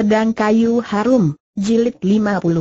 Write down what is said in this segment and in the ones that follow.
Pedang Kayu Harum, Jilid 59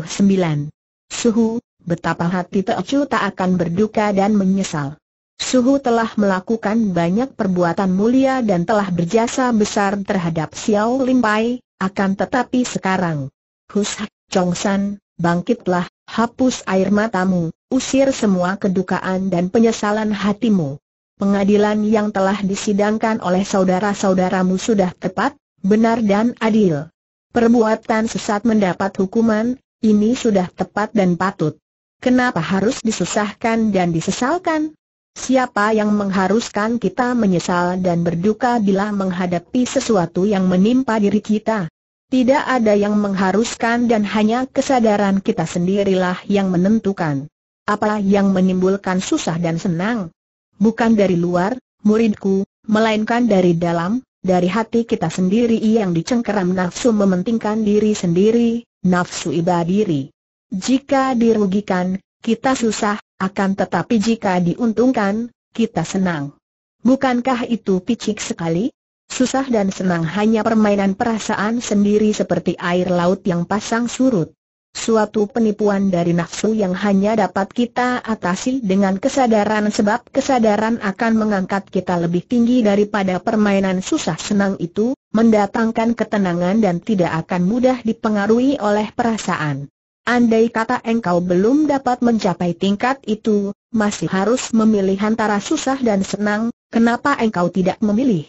Suhu, betapa hati Teocu tak akan berduka dan menyesal. Suhu telah melakukan banyak perbuatan mulia dan telah berjasa besar terhadap Xiao Limpai, akan tetapi sekarang, Hushak, Chongsan, bangkitlah, hapus air matamu, usir semua kedukaan dan penyesalan hatimu. Pengadilan yang telah disidangkan oleh saudara-saudaramu sudah tepat, benar dan adil. Perbuatan sesat mendapat hukuman, ini sudah tepat dan patut. Kenapa harus disusahkan dan disesalkan? Siapa yang mengharuskan kita menyesal dan berduka bila menghadapi sesuatu yang menimpa diri kita? Tidak ada yang mengharuskan dan hanya kesadaran kita sendirilah yang menentukan. Apa yang menimbulkan susah dan senang? Bukan dari luar, muridku, melainkan dari dalam, dari hati kita sendiri yang dicengkeram nafsu mementingkan diri sendiri, nafsu iba diri. Jika dirugikan, kita susah, akan tetapi jika diuntungkan, kita senang. Bukankah itu picik sekali? Susah dan senang hanya permainan perasaan sendiri seperti air laut yang pasang surut. Suatu penipuan dari nafsu yang hanya dapat kita atasi dengan kesadaran sebab kesadaran akan mengangkat kita lebih tinggi daripada permainan susah senang itu, mendatangkan ketenangan dan tidak akan mudah dipengaruhi oleh perasaan. Andai kata engkau belum dapat mencapai tingkat itu, masih harus memilih antara susah dan senang, kenapa engkau tidak memilih?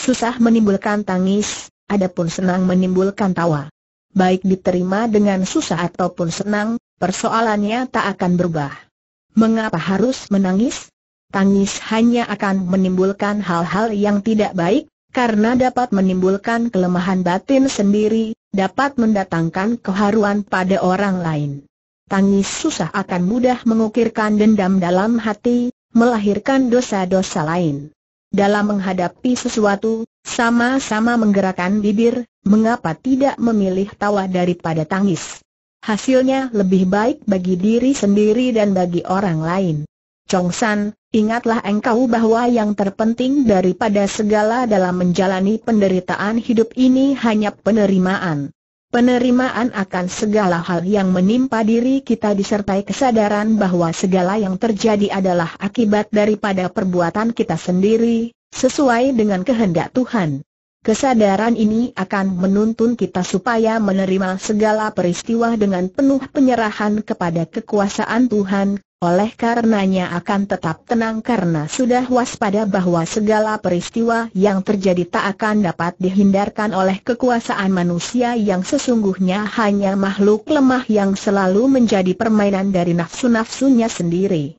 Susah menimbulkan tangis, adapun senang menimbulkan tawa baik diterima dengan susah ataupun senang, persoalannya tak akan berubah. Mengapa harus menangis? Tangis hanya akan menimbulkan hal-hal yang tidak baik, karena dapat menimbulkan kelemahan batin sendiri, dapat mendatangkan keharuan pada orang lain. Tangis susah akan mudah mengukirkan dendam dalam hati, melahirkan dosa-dosa lain. Dalam menghadapi sesuatu, sama-sama menggerakkan bibir, mengapa tidak memilih tawa daripada tangis? Hasilnya lebih baik bagi diri sendiri dan bagi orang lain. Chong San, ingatlah engkau bahwa yang terpenting daripada segala dalam menjalani penderitaan hidup ini hanya penerimaan. Penerimaan akan segala hal yang menimpa diri kita disertai kesadaran bahwa segala yang terjadi adalah akibat daripada perbuatan kita sendiri, Sesuai dengan kehendak Tuhan. Kesadaran ini akan menuntun kita supaya menerima segala peristiwa dengan penuh penyerahan kepada kekuasaan Tuhan, oleh karenanya akan tetap tenang karena sudah waspada bahwa segala peristiwa yang terjadi tak akan dapat dihindarkan oleh kekuasaan manusia yang sesungguhnya hanya makhluk lemah yang selalu menjadi permainan dari nafsu-nafsunya sendiri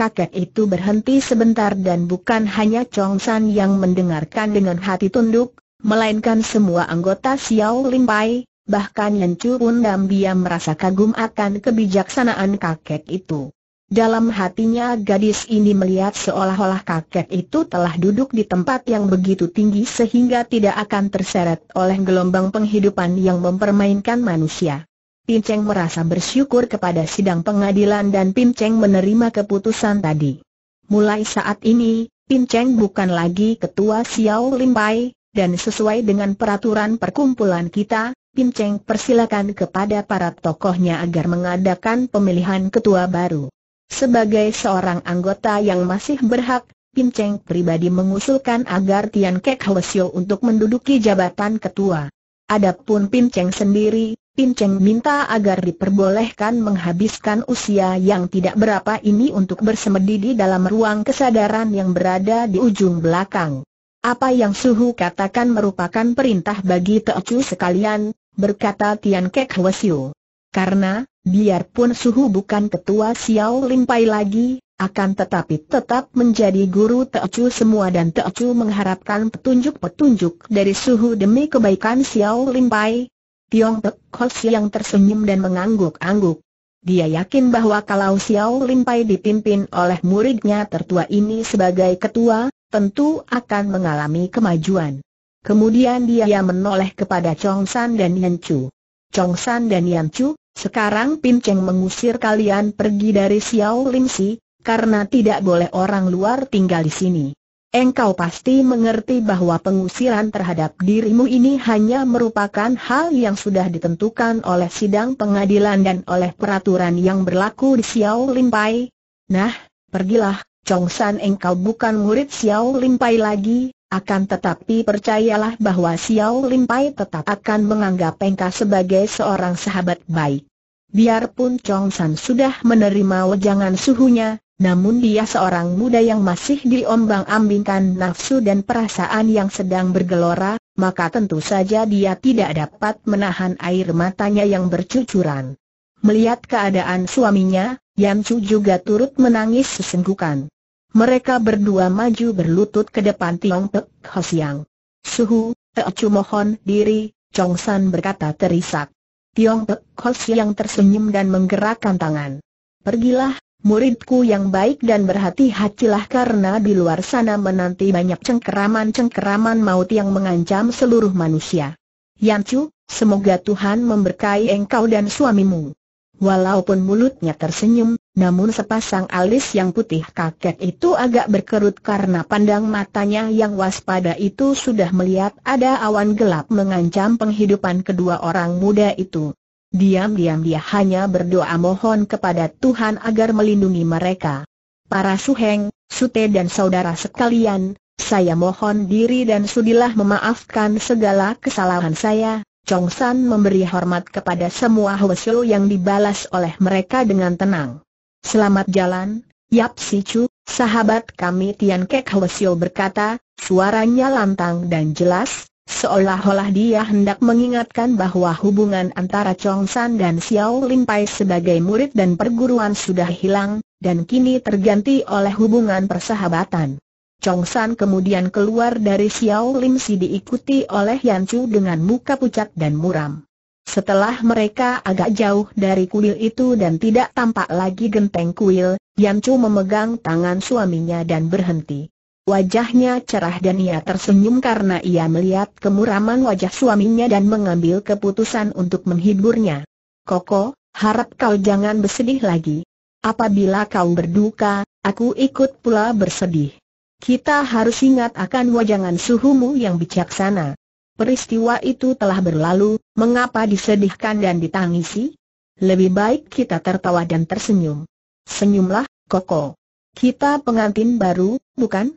kakek itu berhenti sebentar dan bukan hanya Chong San yang mendengarkan dengan hati tunduk, melainkan semua anggota Xiao Lim Pai, bahkan Yan Chu pun diam merasa kagum akan kebijaksanaan kakek itu. Dalam hatinya gadis ini melihat seolah-olah kakek itu telah duduk di tempat yang begitu tinggi sehingga tidak akan terseret oleh gelombang penghidupan yang mempermainkan manusia. Pim Cheng merasa bersyukur kepada sidang pengadilan dan Pim Cheng menerima keputusan tadi. Mulai saat ini, Pim Cheng bukan lagi ketua Xiao Limpai, dan sesuai dengan peraturan perkumpulan kita, Pim Cheng persilakan kepada para tokohnya agar mengadakan pemilihan ketua baru. Sebagai seorang anggota yang masih berhak, Pim Cheng pribadi mengusulkan agar Tian Kek Hwesyo untuk menduduki jabatan ketua. Adapun Pim Cheng sendiri, Tin Cheng minta agar diperbolehkan menghabiskan usia yang tidak berapa ini untuk bersemedi di dalam ruang kesadaran yang berada di ujung belakang. Apa yang Suhu katakan merupakan perintah bagi Teocu sekalian, berkata Tian Kek Hwesiu. Karena, biarpun Suhu bukan ketua Xiao Pai lagi, akan tetapi tetap menjadi guru Teocu semua dan Teocu mengharapkan petunjuk-petunjuk dari Suhu demi kebaikan Xiao Pai. Tiong Pek Kos yang tersenyum dan mengangguk-angguk. Dia yakin bahwa kalau Xiao Lin Pai dipimpin oleh muridnya tertua ini sebagai ketua, tentu akan mengalami kemajuan. Kemudian dia menoleh kepada Chong San dan Yan Chu. Chong San dan Yan Chu, sekarang Pin Cheng mengusir kalian pergi dari Xiao Lin Si, karena tidak boleh orang luar tinggal di sini. Engkau pasti mengerti bahwa pengusiran terhadap dirimu ini hanya merupakan hal yang sudah ditentukan oleh sidang pengadilan dan oleh peraturan yang berlaku di Xiao Limpai. Nah, pergilah, Chong San. engkau bukan murid Xiao Limpai lagi, akan tetapi percayalah bahwa Xiao Limpai tetap akan menganggap engkau sebagai seorang sahabat baik. Biarpun Chong San sudah menerima wejangan suhunya, namun dia seorang muda yang masih diombang-ambingkan nafsu dan perasaan yang sedang bergelora, maka tentu saja dia tidak dapat menahan air matanya yang bercucuran. Melihat keadaan suaminya, Yan Chu juga turut menangis sesenggukan. Mereka berdua maju berlutut ke depan Tiong Pek Hosiang. Suhu, Eochu mohon diri, Chong San berkata terisak. Tiong Pek Hosiang tersenyum dan menggerakkan tangan. Pergilah, Muridku yang baik dan berhati-hatilah karena di luar sana menanti banyak cengkeraman-cengkeraman maut yang mengancam seluruh manusia. Yancu, semoga Tuhan memberkahi engkau dan suamimu. Walaupun mulutnya tersenyum, namun sepasang alis yang putih kakek itu agak berkerut karena pandang matanya yang waspada itu sudah melihat ada awan gelap mengancam penghidupan kedua orang muda itu. Diam-diam dia hanya berdoa mohon kepada Tuhan agar melindungi mereka. Para suheng, sute dan saudara sekalian, saya mohon diri dan sudilah memaafkan segala kesalahan saya. Chong San memberi hormat kepada semua Hwasyo yang dibalas oleh mereka dengan tenang. Selamat jalan, Yap Si Chu, sahabat kami Tian Kek Hwasyo berkata, suaranya lantang dan jelas, Seolah-olah dia hendak mengingatkan bahwa hubungan antara Chong San dan Xiao Lin Pai sebagai murid dan perguruan sudah hilang, dan kini terganti oleh hubungan persahabatan. Chong San kemudian keluar dari Xiao Lin Si diikuti oleh Yan Chu dengan muka pucat dan muram. Setelah mereka agak jauh dari kuil itu dan tidak tampak lagi genteng kuil, Yan Chu memegang tangan suaminya dan berhenti. Wajahnya cerah dan ia tersenyum karena ia melihat kemuraman wajah suaminya dan mengambil keputusan untuk menghiburnya. Koko, harap kau jangan bersedih lagi. Apabila kau berduka, aku ikut pula bersedih. Kita harus ingat akan wajangan suhumu yang bijaksana. Peristiwa itu telah berlalu, mengapa disedihkan dan ditangisi? Lebih baik kita tertawa dan tersenyum. Senyumlah, Koko. Kita pengantin baru, bukan?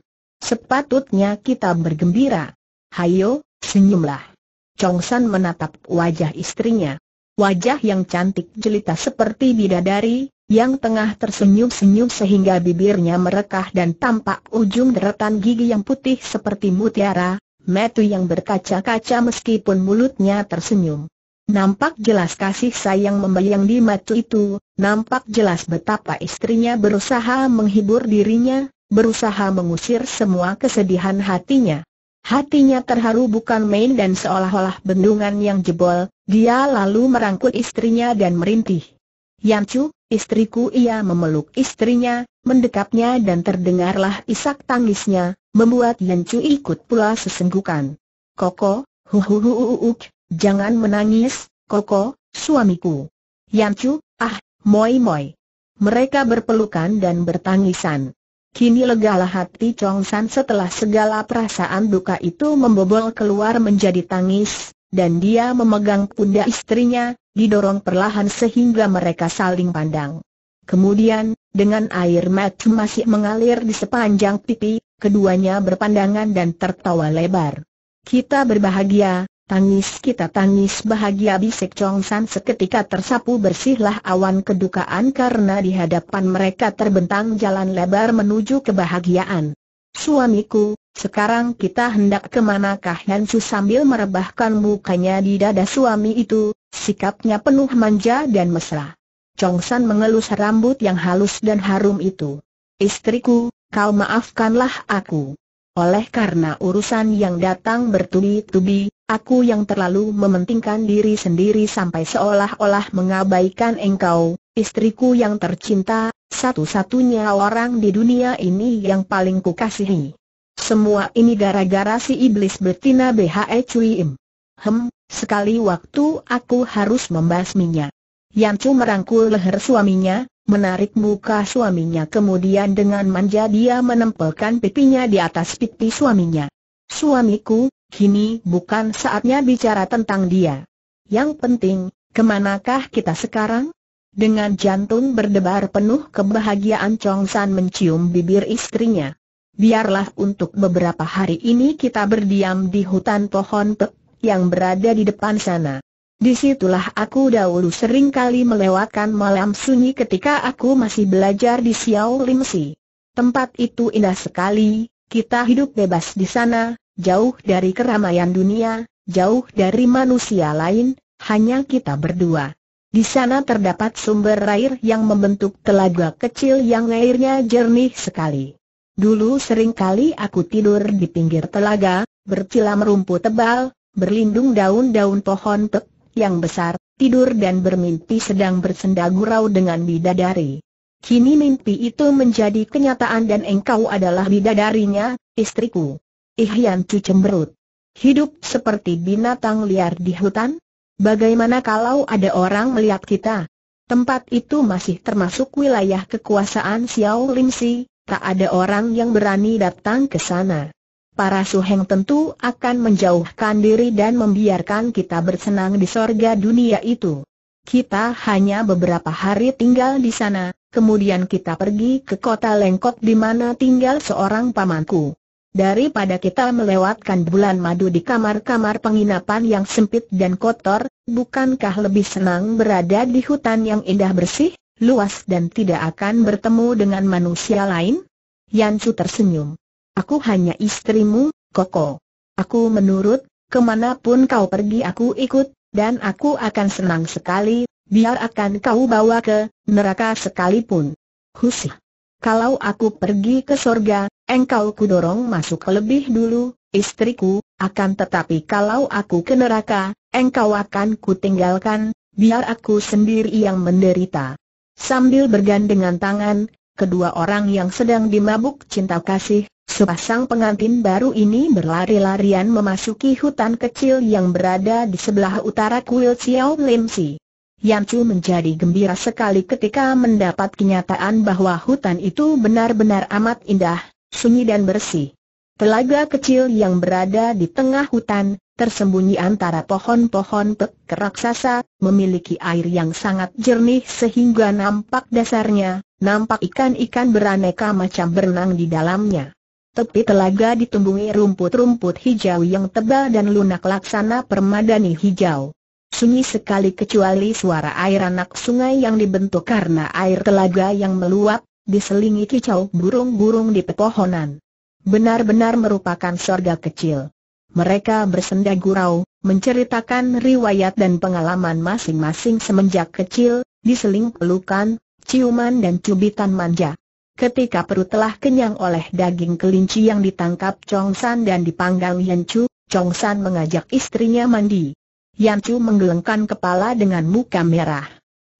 Sepatutnya kita bergembira. Hayo, senyumlah. Chong San menatap wajah istrinya. Wajah yang cantik jelita seperti bidadari, yang tengah tersenyum-senyum sehingga bibirnya merekah dan tampak ujung deretan gigi yang putih seperti mutiara, metu yang berkaca-kaca meskipun mulutnya tersenyum. Nampak jelas kasih sayang membayang di mata itu, nampak jelas betapa istrinya berusaha menghibur dirinya, berusaha mengusir semua kesedihan hatinya. Hatinya terharu bukan main dan seolah-olah bendungan yang jebol, dia lalu merangkul istrinya dan merintih. Yancu, istriku ia memeluk istrinya, mendekapnya dan terdengarlah isak tangisnya, membuat Yancu ikut pula sesenggukan. Koko, huhuhuhuuk, jangan menangis, Koko, suamiku. Yancu, ah, moi moi. Mereka berpelukan dan bertangisan. Kini legalah hati Chong San setelah segala perasaan duka itu membobol keluar menjadi tangis, dan dia memegang pundak istrinya, didorong perlahan sehingga mereka saling pandang. Kemudian, dengan air mata masih mengalir di sepanjang pipi, keduanya berpandangan dan tertawa lebar. Kita berbahagia, Tangis kita tangis bahagia bisik Chong San seketika tersapu bersihlah awan kedukaan karena di hadapan mereka terbentang jalan lebar menuju kebahagiaan. Suamiku, sekarang kita hendak kemanakah Hansu sambil merebahkan mukanya di dada suami itu, sikapnya penuh manja dan mesra. Chong San mengelus rambut yang halus dan harum itu. Istriku, kau maafkanlah aku. Oleh karena urusan yang datang bertubi-tubi, Aku yang terlalu mementingkan diri sendiri sampai seolah-olah mengabaikan engkau, istriku yang tercinta, satu-satunya orang di dunia ini yang paling kukasihi. Semua ini gara-gara si iblis betina BHE Cui Im. Hem, sekali waktu aku harus membasminya. Yancu merangkul leher suaminya, menarik muka suaminya kemudian dengan manja dia menempelkan pipinya di atas pipi suaminya. Suamiku, kini bukan saatnya bicara tentang dia. Yang penting, kemanakah kita sekarang? Dengan jantung berdebar penuh kebahagiaan Chong San mencium bibir istrinya. Biarlah untuk beberapa hari ini kita berdiam di hutan pohon pek yang berada di depan sana. Disitulah aku dahulu kali melewatkan malam sunyi ketika aku masih belajar di Xiao Lim Si. Tempat itu indah sekali, kita hidup bebas di sana, jauh dari keramaian dunia, jauh dari manusia lain, hanya kita berdua. Di sana terdapat sumber air yang membentuk telaga kecil yang airnya jernih sekali. Dulu seringkali aku tidur di pinggir telaga, bercilam rumput tebal, berlindung daun-daun pohon tek yang besar, tidur dan bermimpi sedang bersenda gurau dengan bidadari. Kini mimpi itu menjadi kenyataan dan engkau adalah bidadarinya, istriku. Ihyan Cu cemberut. Hidup seperti binatang liar di hutan? Bagaimana kalau ada orang melihat kita? Tempat itu masih termasuk wilayah kekuasaan Xiao Lim Si, tak ada orang yang berani datang ke sana. Para suheng tentu akan menjauhkan diri dan membiarkan kita bersenang di sorga dunia itu. Kita hanya beberapa hari tinggal di sana, kemudian kita pergi ke kota Lengkok di mana tinggal seorang pamanku daripada kita melewatkan bulan madu di kamar-kamar penginapan yang sempit dan kotor, bukankah lebih senang berada di hutan yang indah bersih, luas dan tidak akan bertemu dengan manusia lain? Yansu tersenyum. Aku hanya istrimu, Koko. Aku menurut, kemanapun kau pergi aku ikut, dan aku akan senang sekali, biar akan kau bawa ke neraka sekalipun. Husih. Kalau aku pergi ke sorga, engkau kudorong masuk lebih dulu, istriku, akan tetapi kalau aku ke neraka, engkau akan kutinggalkan, biar aku sendiri yang menderita. Sambil bergandengan tangan, kedua orang yang sedang dimabuk cinta kasih, sepasang pengantin baru ini berlari-larian memasuki hutan kecil yang berada di sebelah utara kuil Xiao Lim Si. Chu menjadi gembira sekali ketika mendapat kenyataan bahwa hutan itu benar-benar amat indah, sunyi dan bersih. Telaga kecil yang berada di tengah hutan, tersembunyi antara pohon-pohon pek raksasa, memiliki air yang sangat jernih sehingga nampak dasarnya, nampak ikan-ikan beraneka macam berenang di dalamnya. Tepi telaga ditumbuhi rumput-rumput hijau yang tebal dan lunak laksana permadani hijau sunyi sekali kecuali suara air anak sungai yang dibentuk karena air telaga yang meluap, diselingi kicau burung-burung di pepohonan. Benar-benar merupakan sorga kecil. Mereka bersenda gurau, menceritakan riwayat dan pengalaman masing-masing semenjak kecil, diseling pelukan, ciuman dan cubitan manja. Ketika perut telah kenyang oleh daging kelinci yang ditangkap Chong San dan dipanggang Yan Chu, Chong San mengajak istrinya mandi. Chu menggelengkan kepala dengan muka merah.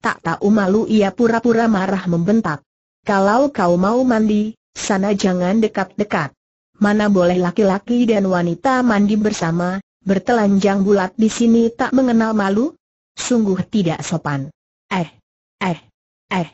Tak tahu malu ia pura-pura marah membentak. Kalau kau mau mandi, sana jangan dekat-dekat. Mana boleh laki-laki dan wanita mandi bersama, bertelanjang bulat di sini tak mengenal malu? Sungguh tidak sopan. Eh, eh, eh.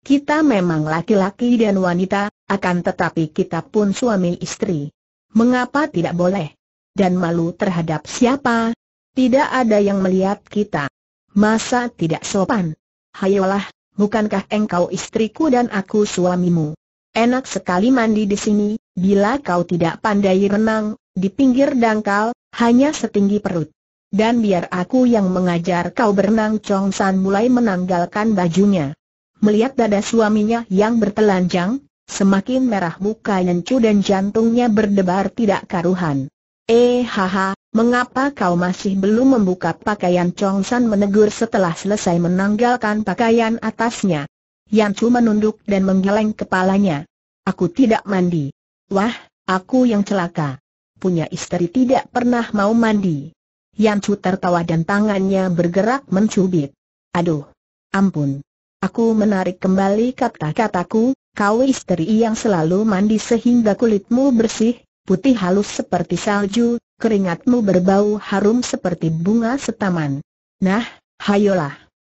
Kita memang laki-laki dan wanita, akan tetapi kita pun suami istri. Mengapa tidak boleh? Dan malu terhadap siapa? Tidak ada yang melihat kita. Masa tidak sopan? Hayolah, bukankah engkau istriku dan aku suamimu? Enak sekali mandi di sini, bila kau tidak pandai renang, di pinggir dangkal, hanya setinggi perut. Dan biar aku yang mengajar kau berenang Chong San mulai menanggalkan bajunya. Melihat dada suaminya yang bertelanjang, semakin merah muka Chu dan jantungnya berdebar tidak karuhan. Eh haha, mengapa kau masih belum membuka pakaian Chong San menegur setelah selesai menanggalkan pakaian atasnya. Yan Chu menunduk dan menggeleng kepalanya. Aku tidak mandi. Wah, aku yang celaka. Punya istri tidak pernah mau mandi. Yan Chu tertawa dan tangannya bergerak mencubit. Aduh, ampun. Aku menarik kembali kata-kataku, kau istri yang selalu mandi sehingga kulitmu bersih, putih halus seperti salju, keringatmu berbau harum seperti bunga setaman. Nah, hayolah.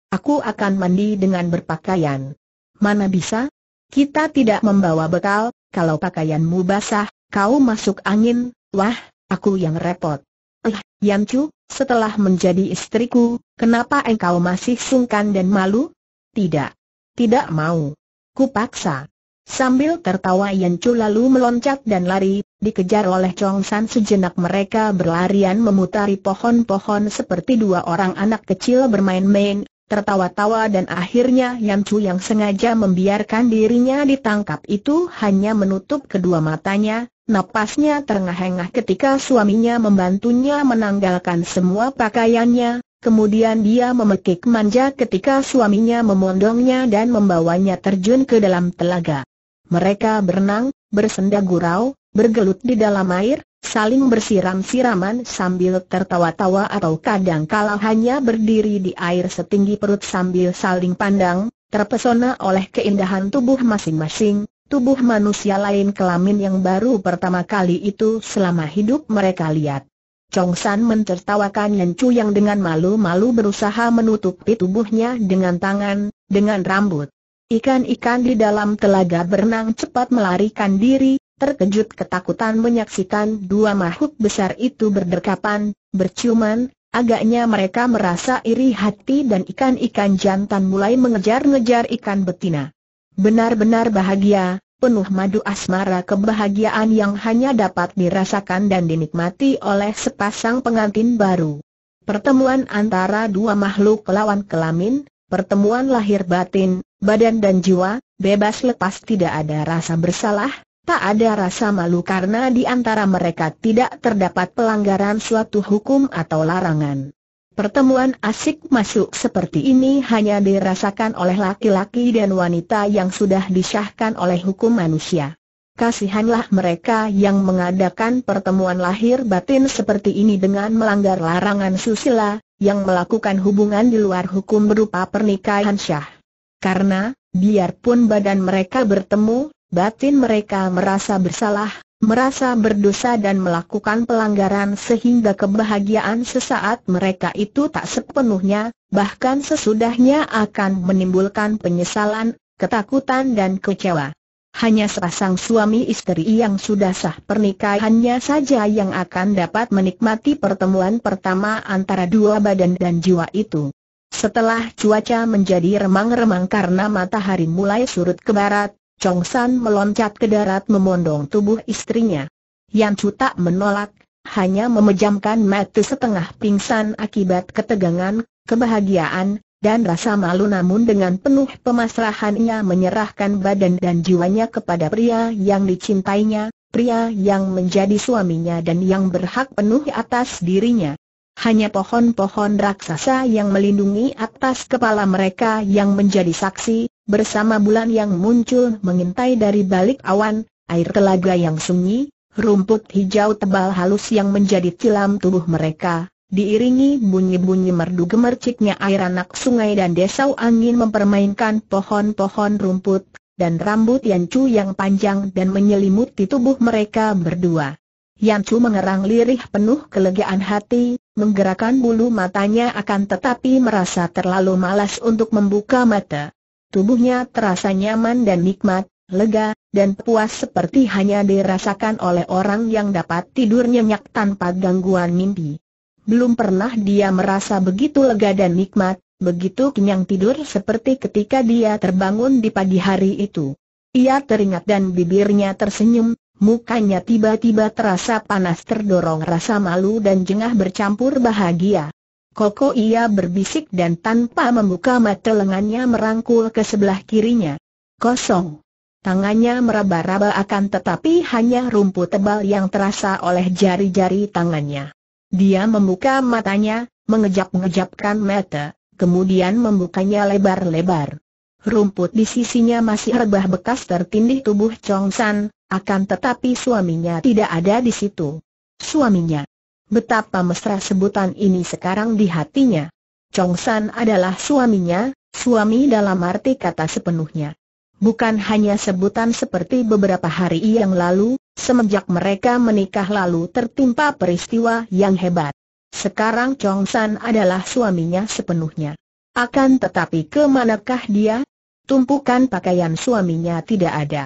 Aku akan mandi dengan berpakaian. Mana bisa? Kita tidak membawa bekal, kalau pakaianmu basah, kau masuk angin, wah, aku yang repot. Eh, uh, Yancu, setelah menjadi istriku, kenapa engkau masih sungkan dan malu? Tidak. Tidak mau. Kupaksa. Sambil tertawa Yan Chu lalu meloncat dan lari, dikejar oleh Chong San sejenak mereka berlarian memutari pohon-pohon seperti dua orang anak kecil bermain-main, tertawa-tawa dan akhirnya Yan Chu yang sengaja membiarkan dirinya ditangkap itu hanya menutup kedua matanya, napasnya terengah-engah ketika suaminya membantunya menanggalkan semua pakaiannya, kemudian dia memekik manja ketika suaminya memondongnya dan membawanya terjun ke dalam telaga. Mereka berenang, bersenda gurau, bergelut di dalam air, saling bersiram-siraman sambil tertawa-tawa atau kadang kala hanya berdiri di air setinggi perut sambil saling pandang, terpesona oleh keindahan tubuh masing-masing, tubuh manusia lain kelamin yang baru pertama kali itu selama hidup mereka lihat. Chong San mencertawakan Yan Chu yang dengan malu-malu berusaha menutupi tubuhnya dengan tangan, dengan rambut. Ikan-ikan di dalam telaga berenang cepat melarikan diri, terkejut ketakutan menyaksikan dua makhluk besar itu berdekapan, berciuman, agaknya mereka merasa iri hati dan ikan-ikan jantan mulai mengejar-ngejar ikan betina. Benar-benar bahagia, penuh madu asmara kebahagiaan yang hanya dapat dirasakan dan dinikmati oleh sepasang pengantin baru. Pertemuan antara dua makhluk lawan kelamin, pertemuan lahir batin, badan dan jiwa, bebas lepas tidak ada rasa bersalah, tak ada rasa malu karena di antara mereka tidak terdapat pelanggaran suatu hukum atau larangan. Pertemuan asik masuk seperti ini hanya dirasakan oleh laki-laki dan wanita yang sudah disahkan oleh hukum manusia. Kasihanlah mereka yang mengadakan pertemuan lahir batin seperti ini dengan melanggar larangan susila, yang melakukan hubungan di luar hukum berupa pernikahan syah karena, biarpun badan mereka bertemu, batin mereka merasa bersalah, merasa berdosa dan melakukan pelanggaran sehingga kebahagiaan sesaat mereka itu tak sepenuhnya, bahkan sesudahnya akan menimbulkan penyesalan, ketakutan dan kecewa. Hanya sepasang suami istri yang sudah sah pernikahannya saja yang akan dapat menikmati pertemuan pertama antara dua badan dan jiwa itu. Setelah cuaca menjadi remang-remang karena matahari mulai surut ke barat, Chong San meloncat ke darat memondong tubuh istrinya. Yan Chu tak menolak, hanya memejamkan mata setengah pingsan akibat ketegangan, kebahagiaan, dan rasa malu namun dengan penuh pemasrahannya menyerahkan badan dan jiwanya kepada pria yang dicintainya, pria yang menjadi suaminya dan yang berhak penuh atas dirinya hanya pohon-pohon raksasa yang melindungi atas kepala mereka yang menjadi saksi, bersama bulan yang muncul mengintai dari balik awan, air telaga yang sunyi, rumput hijau tebal halus yang menjadi tilam tubuh mereka, diiringi bunyi-bunyi merdu gemerciknya air anak sungai dan desau angin mempermainkan pohon-pohon rumput, dan rambut Chu yang panjang dan menyelimuti tubuh mereka berdua. Chu mengerang lirih penuh kelegaan hati, menggerakkan bulu matanya akan tetapi merasa terlalu malas untuk membuka mata. Tubuhnya terasa nyaman dan nikmat, lega, dan puas seperti hanya dirasakan oleh orang yang dapat tidur nyenyak tanpa gangguan mimpi. Belum pernah dia merasa begitu lega dan nikmat, begitu kenyang tidur seperti ketika dia terbangun di pagi hari itu. Ia teringat dan bibirnya tersenyum, mukanya tiba-tiba terasa panas terdorong rasa malu dan jengah bercampur bahagia. Koko ia berbisik dan tanpa membuka mata lengannya merangkul ke sebelah kirinya. Kosong. Tangannya meraba-raba akan tetapi hanya rumput tebal yang terasa oleh jari-jari tangannya. Dia membuka matanya, mengejap-ngejapkan mata, kemudian membukanya lebar-lebar. Rumput di sisinya masih rebah bekas tertindih tubuh Chong San, akan tetapi suaminya tidak ada di situ. Suaminya. Betapa mesra sebutan ini sekarang di hatinya. Chong San adalah suaminya, suami dalam arti kata sepenuhnya. Bukan hanya sebutan seperti beberapa hari yang lalu, semenjak mereka menikah lalu tertimpa peristiwa yang hebat. Sekarang Chong San adalah suaminya sepenuhnya. Akan tetapi kemanakah dia, tumpukan pakaian suaminya tidak ada.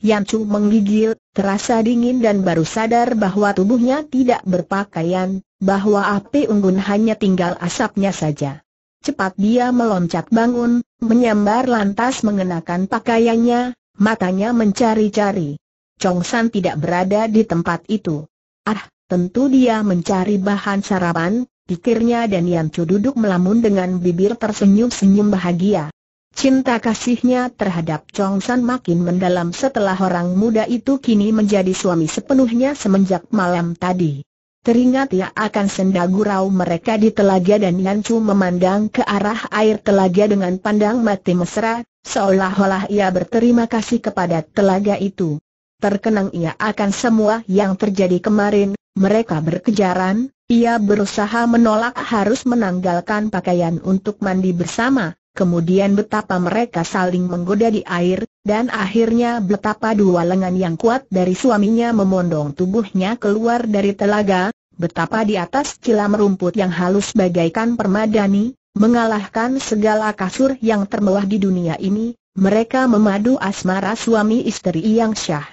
Chu menggigil, terasa dingin dan baru sadar bahwa tubuhnya tidak berpakaian, bahwa api unggun hanya tinggal asapnya saja. Cepat dia meloncat bangun, menyambar lantas mengenakan pakaiannya, matanya mencari-cari. Chong San tidak berada di tempat itu. Ah, tentu dia mencari bahan sarapan, pikirnya dan Chu duduk melamun dengan bibir tersenyum-senyum bahagia. Cinta kasihnya terhadap Chong San makin mendalam setelah orang muda itu kini menjadi suami sepenuhnya semenjak malam tadi. Teringat ia akan senda gurau mereka di telaga dan Yan Chu memandang ke arah air telaga dengan pandang mati mesra, seolah-olah ia berterima kasih kepada telaga itu. Terkenang ia akan semua yang terjadi kemarin, mereka berkejaran, ia berusaha menolak harus menanggalkan pakaian untuk mandi bersama, kemudian betapa mereka saling menggoda di air, dan akhirnya betapa dua lengan yang kuat dari suaminya memondong tubuhnya keluar dari telaga, betapa di atas cilam rumput yang halus bagaikan permadani, mengalahkan segala kasur yang termewah di dunia ini, mereka memadu asmara suami istri yang syah.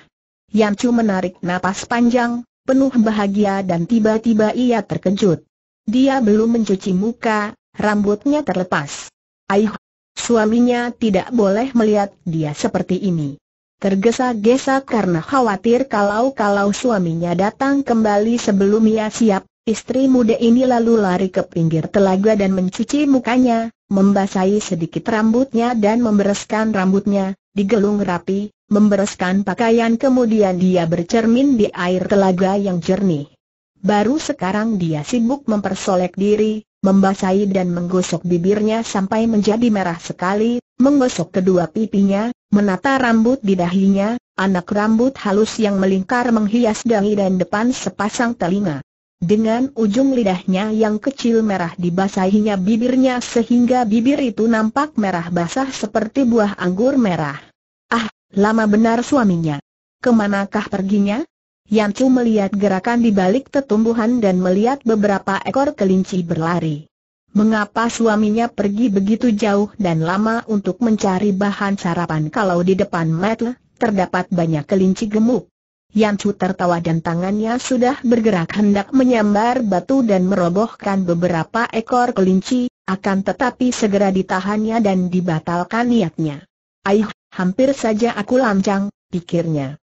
Yang Yancu menarik napas panjang, penuh bahagia dan tiba-tiba ia terkejut. Dia belum mencuci muka, rambutnya terlepas. Aih, suaminya tidak boleh melihat dia seperti ini. Tergesa-gesa karena khawatir kalau-kalau suaminya datang kembali sebelum ia siap, istri muda ini lalu lari ke pinggir telaga dan mencuci mukanya, membasahi sedikit rambutnya dan membereskan rambutnya, digelung rapi, membereskan pakaian kemudian dia bercermin di air telaga yang jernih. Baru sekarang dia sibuk mempersolek diri, membasahi dan menggosok bibirnya sampai menjadi merah sekali, menggosok kedua pipinya, menata rambut di dahinya, anak rambut halus yang melingkar menghias dahi dan depan sepasang telinga. Dengan ujung lidahnya yang kecil merah dibasahinya bibirnya sehingga bibir itu nampak merah basah seperti buah anggur merah. Ah, lama benar suaminya. Kemanakah perginya? Chu melihat gerakan di balik tetumbuhan dan melihat beberapa ekor kelinci berlari. Mengapa suaminya pergi begitu jauh dan lama untuk mencari bahan sarapan kalau di depan Matt terdapat banyak kelinci gemuk? Chu tertawa dan tangannya sudah bergerak hendak menyambar batu dan merobohkan beberapa ekor kelinci, akan tetapi segera ditahannya dan dibatalkan niatnya. Aih, hampir saja aku lancang, pikirnya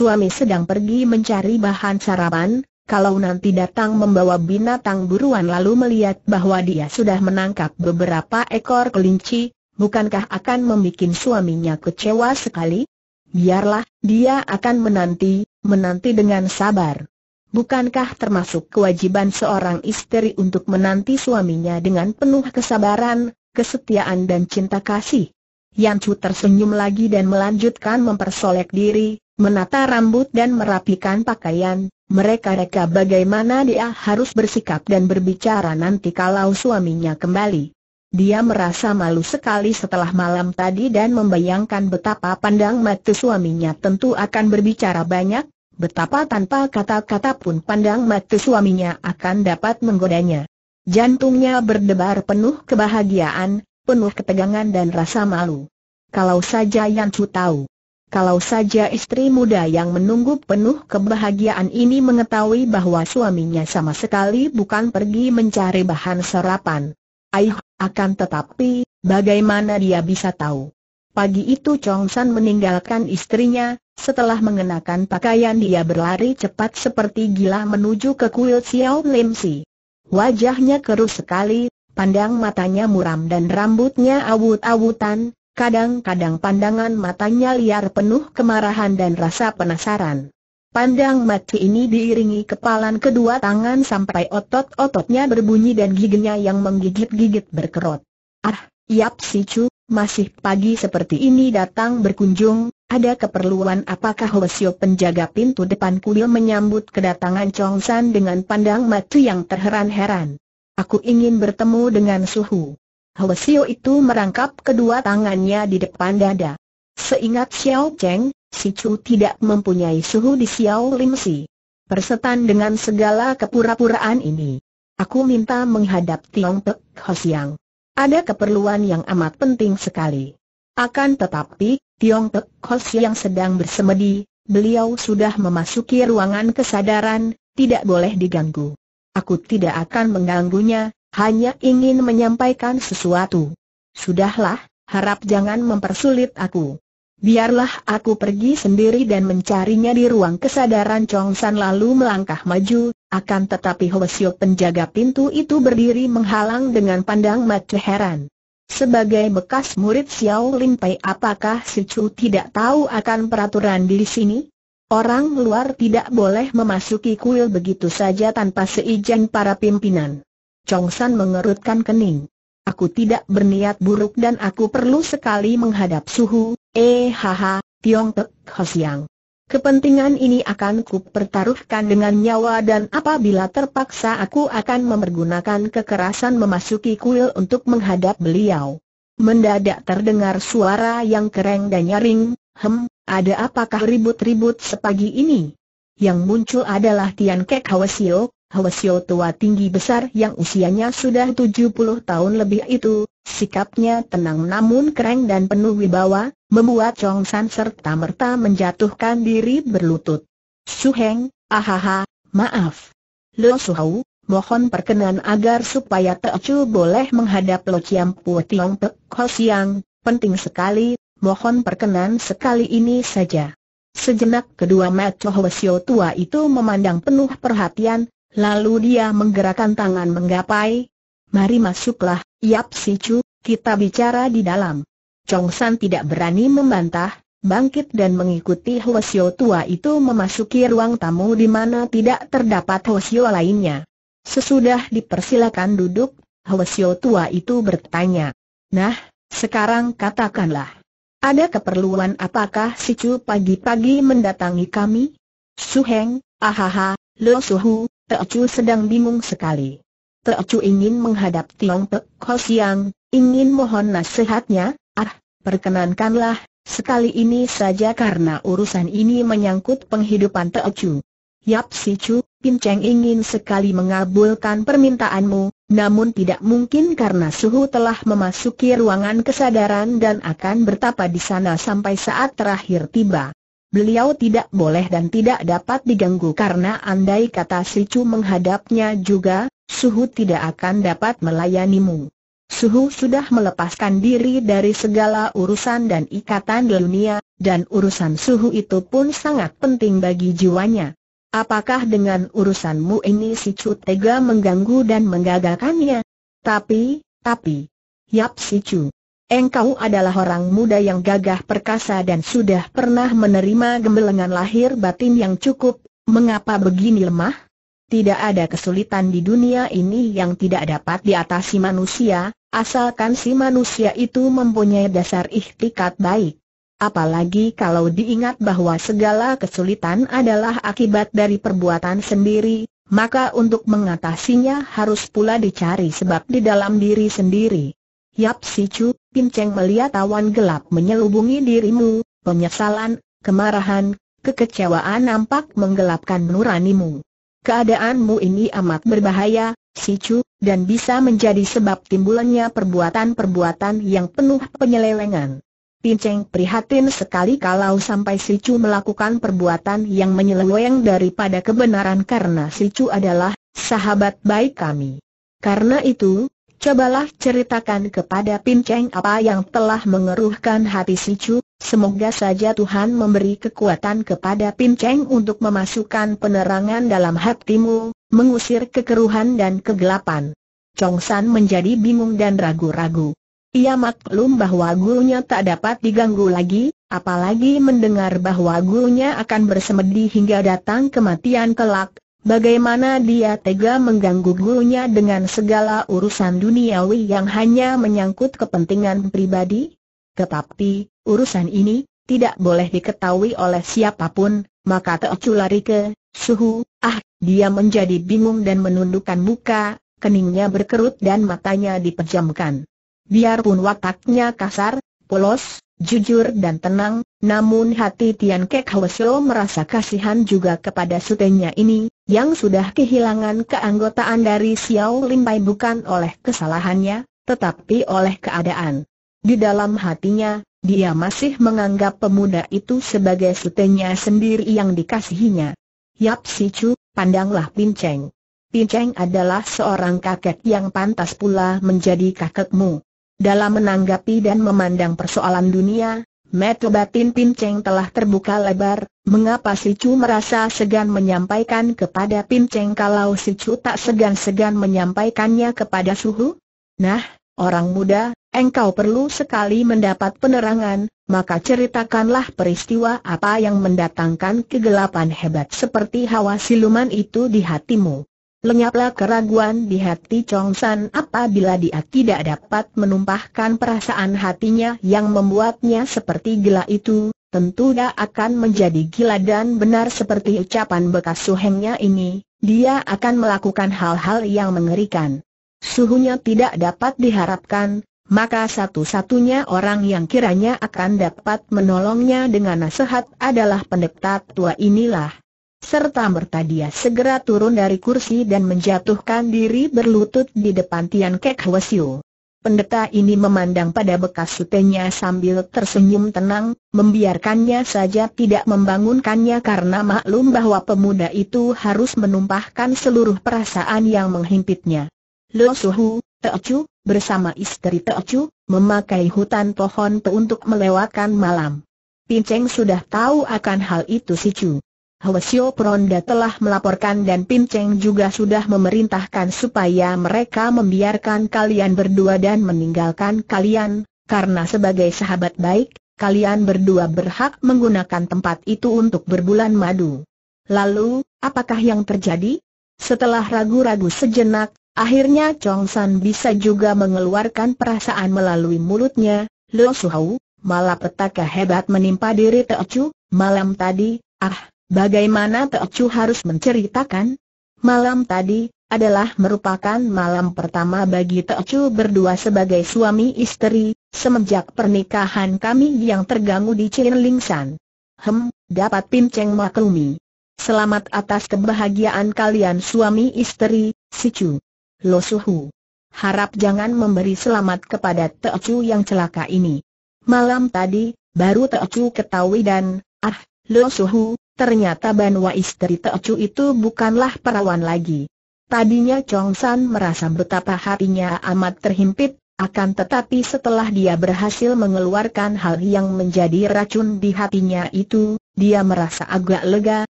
suami sedang pergi mencari bahan sarapan, kalau nanti datang membawa binatang buruan lalu melihat bahwa dia sudah menangkap beberapa ekor kelinci, bukankah akan membuat suaminya kecewa sekali? Biarlah, dia akan menanti, menanti dengan sabar. Bukankah termasuk kewajiban seorang istri untuk menanti suaminya dengan penuh kesabaran, kesetiaan dan cinta kasih? Yan Chu tersenyum lagi dan melanjutkan mempersolek diri, menata rambut dan merapikan pakaian, mereka reka bagaimana dia harus bersikap dan berbicara nanti kalau suaminya kembali. Dia merasa malu sekali setelah malam tadi dan membayangkan betapa pandang mata suaminya tentu akan berbicara banyak, betapa tanpa kata-kata pun pandang mata suaminya akan dapat menggodanya. Jantungnya berdebar penuh kebahagiaan, penuh ketegangan dan rasa malu. Kalau saja Yancu tahu kalau saja istri muda yang menunggu penuh kebahagiaan ini mengetahui bahwa suaminya sama sekali bukan pergi mencari bahan sarapan. Aih, akan tetapi, bagaimana dia bisa tahu? Pagi itu Chong San meninggalkan istrinya, setelah mengenakan pakaian dia berlari cepat seperti gila menuju ke kuil Xiao Lim Si. Wajahnya keruh sekali, pandang matanya muram dan rambutnya awut-awutan, Kadang-kadang pandangan matanya liar penuh kemarahan dan rasa penasaran. Pandang mati ini diiringi kepalan kedua tangan sampai otot-ototnya berbunyi dan giginya yang menggigit-gigit berkerut. Ah, Yap Si Chu, masih pagi seperti ini datang berkunjung, ada keperluan apakah Hwasyo penjaga pintu depan kuil menyambut kedatangan Chong San dengan pandang mati yang terheran-heran. Aku ingin bertemu dengan Suhu. Hwasio itu merangkap kedua tangannya di depan dada. Seingat Xiao Cheng, si Chu tidak mempunyai suhu di Xiao Lim Si. Persetan dengan segala kepura-puraan ini. Aku minta menghadap Tiong Pek Siang. Ada keperluan yang amat penting sekali. Akan tetapi, Tiong Pek Siang sedang bersemedi, beliau sudah memasuki ruangan kesadaran, tidak boleh diganggu. Aku tidak akan mengganggunya, hanya ingin menyampaikan sesuatu. Sudahlah, harap jangan mempersulit aku. Biarlah aku pergi sendiri dan mencarinya di ruang kesadaran Chong San lalu melangkah maju, akan tetapi Hwasyo penjaga pintu itu berdiri menghalang dengan pandang mata heran. Sebagai bekas murid Xiao Lin Pei apakah si Chu tidak tahu akan peraturan di sini? Orang luar tidak boleh memasuki kuil begitu saja tanpa seizin para pimpinan. Chong San mengerutkan kening. Aku tidak berniat buruk dan aku perlu sekali menghadap suhu, eh haha, Tiong Tek Hosiang. Kepentingan ini akan kupertaruhkan dengan nyawa dan apabila terpaksa aku akan memergunakan kekerasan memasuki kuil untuk menghadap beliau. Mendadak terdengar suara yang kereng dan nyaring, hem, ada apakah ribut-ribut sepagi ini? Yang muncul adalah Tian Kek Hwasiok, Hwasyo tua tinggi besar yang usianya sudah 70 tahun lebih itu, sikapnya tenang namun keren dan penuh wibawa, membuat Chong San serta merta menjatuhkan diri berlutut. Suheng, ahaha, maaf. Lo Suhau, mohon perkenan agar supaya Chu boleh menghadap Lo Chiam Pu Tiong Pek Ho Siang, penting sekali, mohon perkenan sekali ini saja. Sejenak kedua mata Chohwasyo tua itu memandang penuh perhatian, Lalu dia menggerakkan tangan menggapai. Mari masuklah, Yap Si Chu, kita bicara di dalam. Chong San tidak berani membantah, bangkit dan mengikuti Hwasyo tua itu memasuki ruang tamu di mana tidak terdapat Hwasyo lainnya. Sesudah dipersilakan duduk, Hwasyo tua itu bertanya. Nah, sekarang katakanlah. Ada keperluan apakah si Chu pagi-pagi mendatangi kami? Su Heng, ahaha, Lo Suhu, Teocu sedang bingung sekali. Teocu ingin menghadap Tiong Pek Ho Siang, ingin mohon nasihatnya, ah, perkenankanlah, sekali ini saja karena urusan ini menyangkut penghidupan Teocu. Yap Si Chu, Pinceng ingin sekali mengabulkan permintaanmu, namun tidak mungkin karena suhu telah memasuki ruangan kesadaran dan akan bertapa di sana sampai saat terakhir tiba beliau tidak boleh dan tidak dapat diganggu karena andai kata si Chu menghadapnya juga, Suhu tidak akan dapat melayanimu. Suhu sudah melepaskan diri dari segala urusan dan ikatan dunia, dan urusan Suhu itu pun sangat penting bagi jiwanya. Apakah dengan urusanmu ini si Chu tega mengganggu dan menggagalkannya? Tapi, tapi, Yap si Chu. Engkau adalah orang muda yang gagah perkasa dan sudah pernah menerima gembelengan lahir batin yang cukup, mengapa begini lemah? Tidak ada kesulitan di dunia ini yang tidak dapat diatasi manusia, asalkan si manusia itu mempunyai dasar ikhtikat baik. Apalagi kalau diingat bahwa segala kesulitan adalah akibat dari perbuatan sendiri, maka untuk mengatasinya harus pula dicari sebab di dalam diri sendiri. Yap si Chu, Pinceng Cheng melihat awan gelap menyelubungi dirimu, penyesalan, kemarahan, kekecewaan nampak menggelapkan nuranimu. Keadaanmu ini amat berbahaya, Sicu, dan bisa menjadi sebab timbulannya perbuatan-perbuatan yang penuh penyelewengan. Pinceng prihatin sekali kalau sampai Sicu melakukan perbuatan yang menyeleweng daripada kebenaran karena Sicu adalah sahabat baik kami. Karena itu, Cobalah ceritakan kepada Pin Cheng apa yang telah mengeruhkan hati si Chu, semoga saja Tuhan memberi kekuatan kepada Pin Cheng untuk memasukkan penerangan dalam hatimu, mengusir kekeruhan dan kegelapan. Chong San menjadi bingung dan ragu-ragu. Ia maklum bahwa gurunya tak dapat diganggu lagi, apalagi mendengar bahwa gurunya akan bersemedi hingga datang kematian kelak, Bagaimana dia tega mengganggu gurunya dengan segala urusan duniawi yang hanya menyangkut kepentingan pribadi? Tetapi, urusan ini, tidak boleh diketahui oleh siapapun, maka Teocu lari ke, suhu, ah, dia menjadi bingung dan menundukkan muka, keningnya berkerut dan matanya dipejamkan. Biarpun wataknya kasar, polos, jujur dan tenang, namun hati Tian Kek Hwesyo merasa kasihan juga kepada sutenya ini, yang sudah kehilangan keanggotaan dari Xiao Limpai bukan oleh kesalahannya, tetapi oleh keadaan. Di dalam hatinya, dia masih menganggap pemuda itu sebagai sutenya sendiri yang dikasihinya. Yap Si Chu, pandanglah Pin Cheng. Pin Cheng adalah seorang kakek yang pantas pula menjadi kakekmu. Dalam menanggapi dan memandang persoalan dunia, metu batin Pin Cheng telah terbuka lebar, mengapa si Chu merasa segan menyampaikan kepada Pin Cheng kalau si Chu tak segan-segan menyampaikannya kepada Suhu? Nah, orang muda, engkau perlu sekali mendapat penerangan, maka ceritakanlah peristiwa apa yang mendatangkan kegelapan hebat seperti hawa siluman itu di hatimu. Lenyaplah keraguan di hati Chong San apabila dia tidak dapat menumpahkan perasaan hatinya yang membuatnya seperti gila itu, tentu dia akan menjadi gila dan benar seperti ucapan bekas suhengnya ini, dia akan melakukan hal-hal yang mengerikan. Suhunya tidak dapat diharapkan, maka satu-satunya orang yang kiranya akan dapat menolongnya dengan nasihat adalah pendeta tua inilah. Serta merta dia segera turun dari kursi dan menjatuhkan diri berlutut di depan Tian Kek Hwasyo. Pendeta ini memandang pada bekas sutenya sambil tersenyum tenang, membiarkannya saja tidak membangunkannya karena maklum bahwa pemuda itu harus menumpahkan seluruh perasaan yang menghimpitnya. Lo Suhu, Teocu, bersama istri Teocu, memakai hutan pohon untuk melewatkan malam. Pinceng sudah tahu akan hal itu si Chu. Hwasyo Pronda telah melaporkan dan Pin Cheng juga sudah memerintahkan supaya mereka membiarkan kalian berdua dan meninggalkan kalian, karena sebagai sahabat baik, kalian berdua berhak menggunakan tempat itu untuk berbulan madu. Lalu, apakah yang terjadi? Setelah ragu-ragu sejenak, akhirnya Chong San bisa juga mengeluarkan perasaan melalui mulutnya, Lo Suhau, malapetaka hebat menimpa diri Teocu, malam tadi, ah, Bagaimana Teocu harus menceritakan? Malam tadi, adalah merupakan malam pertama bagi Teocu berdua sebagai suami istri, semenjak pernikahan kami yang terganggu di Ling-san. Hem, dapat Cheng maklumi. Selamat atas kebahagiaan kalian suami istri, si Chu. Lo Suhu. Harap jangan memberi selamat kepada Teocu yang celaka ini. Malam tadi, baru Teocu ketahui dan, ah, Lo Suhu, Ternyata Ban Wa istri Teocu itu bukanlah perawan lagi. Tadinya Chong San merasa betapa hatinya amat terhimpit, akan tetapi setelah dia berhasil mengeluarkan hal yang menjadi racun di hatinya itu, dia merasa agak lega,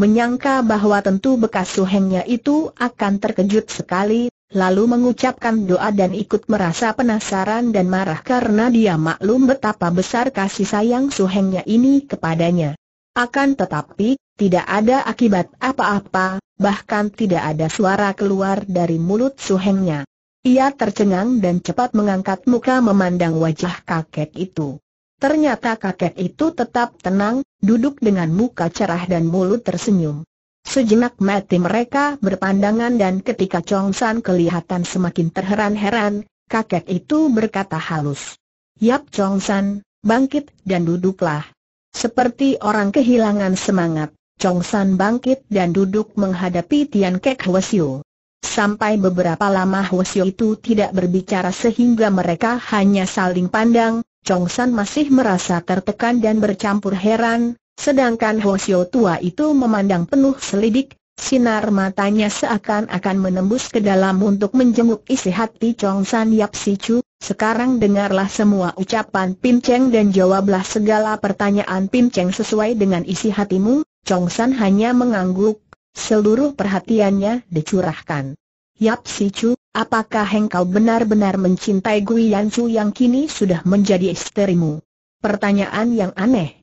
menyangka bahwa tentu bekas suhengnya itu akan terkejut sekali, lalu mengucapkan doa dan ikut merasa penasaran dan marah karena dia maklum betapa besar kasih sayang suhengnya ini kepadanya. Akan tetapi, tidak ada akibat apa-apa, bahkan tidak ada suara keluar dari mulut suhengnya. Ia tercengang dan cepat mengangkat muka memandang wajah kakek itu. Ternyata kakek itu tetap tenang, duduk dengan muka cerah dan mulut tersenyum. Sejenak mati mereka berpandangan dan ketika Chong San kelihatan semakin terheran-heran, kakek itu berkata halus. Yap Chong San, bangkit dan duduklah. Seperti orang kehilangan semangat, Chong San bangkit dan duduk menghadapi Tian Kek Hwasyo. Sampai beberapa lama Hwasyo itu tidak berbicara sehingga mereka hanya saling pandang, Chong San masih merasa tertekan dan bercampur heran, sedangkan Hwasyo tua itu memandang penuh selidik, Sinar matanya seakan-akan menembus ke dalam untuk menjenguk isi hati Chong San Yap Si Chu. Sekarang dengarlah semua ucapan Pin Cheng dan jawablah segala pertanyaan Pin Cheng sesuai dengan isi hatimu. Chong San hanya mengangguk, seluruh perhatiannya dicurahkan. Yap Si Chu, apakah engkau benar-benar mencintai Gui Yan Chu yang kini sudah menjadi istrimu? Pertanyaan yang aneh.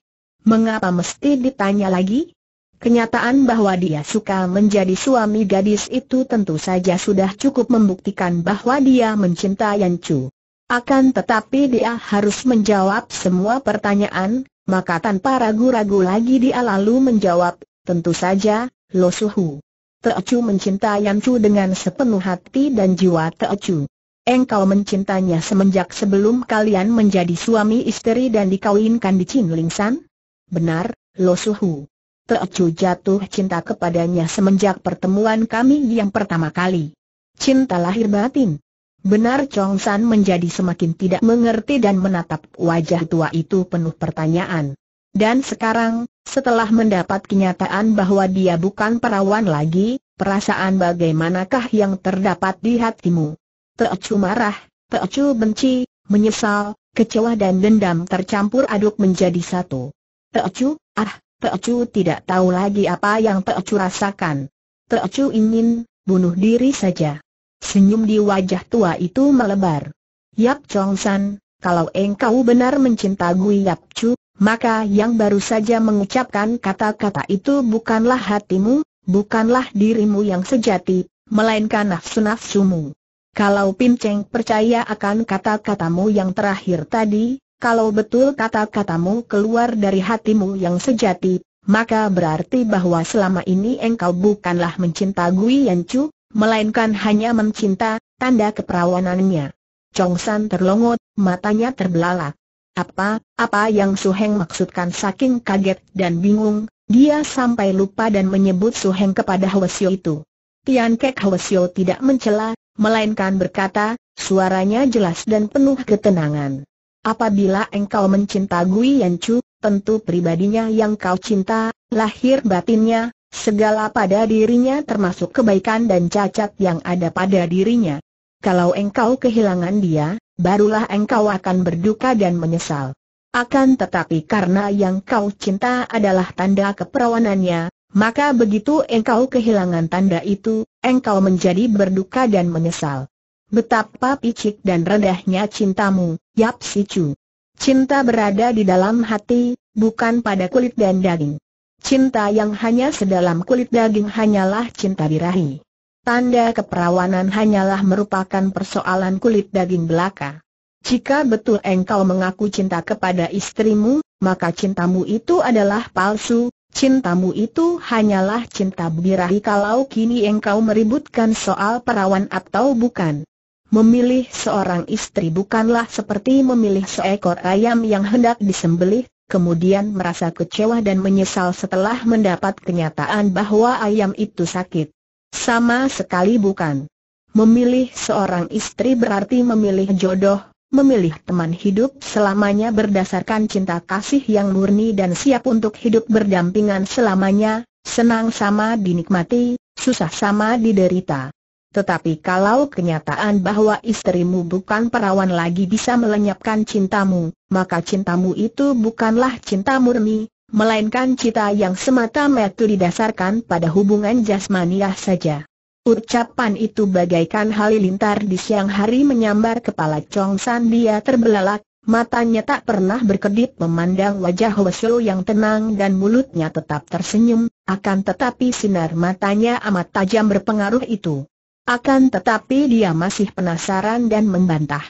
Mengapa mesti ditanya lagi? Kenyataan bahwa dia suka menjadi suami gadis itu tentu saja sudah cukup membuktikan bahwa dia mencintai Yan Chu. Akan tetapi dia harus menjawab semua pertanyaan, maka tanpa ragu-ragu lagi dia lalu menjawab, tentu saja, Lo Suhu. Teocu mencintai Yan Chu dengan sepenuh hati dan jiwa Teocu. Engkau mencintanya semenjak sebelum kalian menjadi suami istri dan dikawinkan di San? Benar, Lo Suhu. Teocu jatuh cinta kepadanya semenjak pertemuan kami yang pertama kali. Cinta lahir batin. Benar Chong San menjadi semakin tidak mengerti dan menatap wajah tua itu penuh pertanyaan. Dan sekarang, setelah mendapat kenyataan bahwa dia bukan perawan lagi, perasaan bagaimanakah yang terdapat di hatimu? Teocu marah, Teocu benci, menyesal, kecewa dan dendam tercampur aduk menjadi satu. Teocu, ah, Teocu tidak tahu lagi apa yang Teocu rasakan. Teocu ingin bunuh diri saja. Senyum di wajah tua itu melebar. Yap Chong San, kalau engkau benar mencinta Gui Yap Chu, maka yang baru saja mengucapkan kata-kata itu bukanlah hatimu, bukanlah dirimu yang sejati, melainkan nafsu-nafsumu. Kalau Pinceng Cheng percaya akan kata-katamu yang terakhir tadi, kalau betul kata-katamu keluar dari hatimu yang sejati, maka berarti bahwa selama ini engkau bukanlah mencinta Gui Yancu, melainkan hanya mencinta, tanda keperawanannya. Chong San terlongot, matanya terbelalak. Apa, apa yang Su Heng maksudkan saking kaget dan bingung, dia sampai lupa dan menyebut Su Heng kepada Hwasyo itu. Tian Kek Hwasyo tidak mencela, melainkan berkata, suaranya jelas dan penuh ketenangan. Apabila engkau mencinta Gui Chu, tentu pribadinya yang kau cinta, lahir batinnya, segala pada dirinya termasuk kebaikan dan cacat yang ada pada dirinya. Kalau engkau kehilangan dia, barulah engkau akan berduka dan menyesal. Akan tetapi karena yang kau cinta adalah tanda keperawanannya, maka begitu engkau kehilangan tanda itu, engkau menjadi berduka dan menyesal. Betapa picik dan rendahnya cintamu, Yap Si Chu. Cinta berada di dalam hati, bukan pada kulit dan daging. Cinta yang hanya sedalam kulit daging hanyalah cinta birahi. Tanda keperawanan hanyalah merupakan persoalan kulit daging belaka. Jika betul engkau mengaku cinta kepada istrimu, maka cintamu itu adalah palsu, cintamu itu hanyalah cinta birahi kalau kini engkau meributkan soal perawan atau bukan. Memilih seorang istri bukanlah seperti memilih seekor ayam yang hendak disembelih, kemudian merasa kecewa dan menyesal setelah mendapat kenyataan bahwa ayam itu sakit. Sama sekali bukan. Memilih seorang istri berarti memilih jodoh, memilih teman hidup selamanya berdasarkan cinta kasih yang murni dan siap untuk hidup berdampingan selamanya, senang sama dinikmati, susah sama diderita. Tetapi kalau kenyataan bahwa istrimu bukan perawan lagi bisa melenyapkan cintamu, maka cintamu itu bukanlah cinta murni, melainkan cita yang semata-mata didasarkan pada hubungan jasmaniah saja. Ucapan itu bagaikan halilintar di siang hari menyambar kepala Chong San dia terbelalak, matanya tak pernah berkedip memandang wajah Hwasyo yang tenang dan mulutnya tetap tersenyum, akan tetapi sinar matanya amat tajam berpengaruh itu. Akan tetapi dia masih penasaran dan membantah.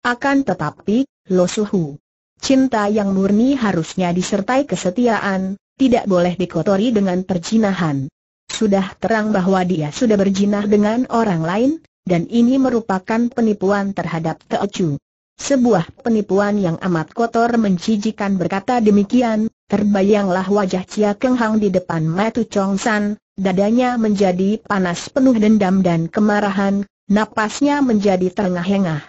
Akan tetapi, Lo Suhu. Cinta yang murni harusnya disertai kesetiaan, tidak boleh dikotori dengan perjinahan. Sudah terang bahwa dia sudah berjinah dengan orang lain, dan ini merupakan penipuan terhadap Teocu. Sebuah penipuan yang amat kotor menjijikan berkata demikian, terbayanglah wajah Cia Keng Hang di depan Matu Chong San, Dadanya menjadi panas penuh dendam dan kemarahan, napasnya menjadi terengah-engah.